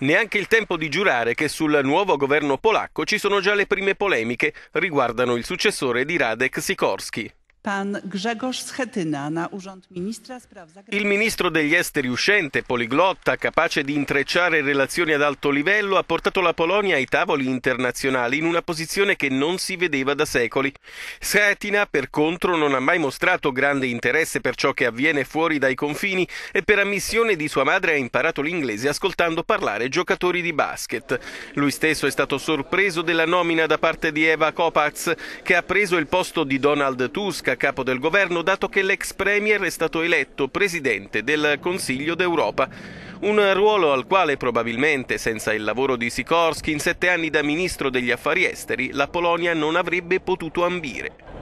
Neanche il tempo di giurare che sul nuovo governo polacco ci sono già le prime polemiche, riguardano il successore di Radek Sikorski pan Grzegorz Schetyna na urząd ministra spraw zagranicznych. Il ministro degli esteri uscente, poliglotta, capace di intrecciare relazioni ad alto livello, ha portato la Polonia ai tavoli internazionali in una posizione che non si vedeva da secoli. Schetina, per contro, non ha mai mostrato grande interesse per ciò che avviene fuori dai confini e per ammissione di sua madre ha imparato l'inglese ascoltando parlare giocatori di basket. Lui stesso è stato sorpreso della nomina da parte di Eva Kopacz, che ha preso il posto di Donald Tusk capo del governo, dato che l'ex Premier è stato eletto Presidente del Consiglio d'Europa. Un ruolo al quale probabilmente, senza il lavoro di Sikorsky, in sette anni da Ministro degli Affari Esteri, la Polonia non avrebbe potuto ambire.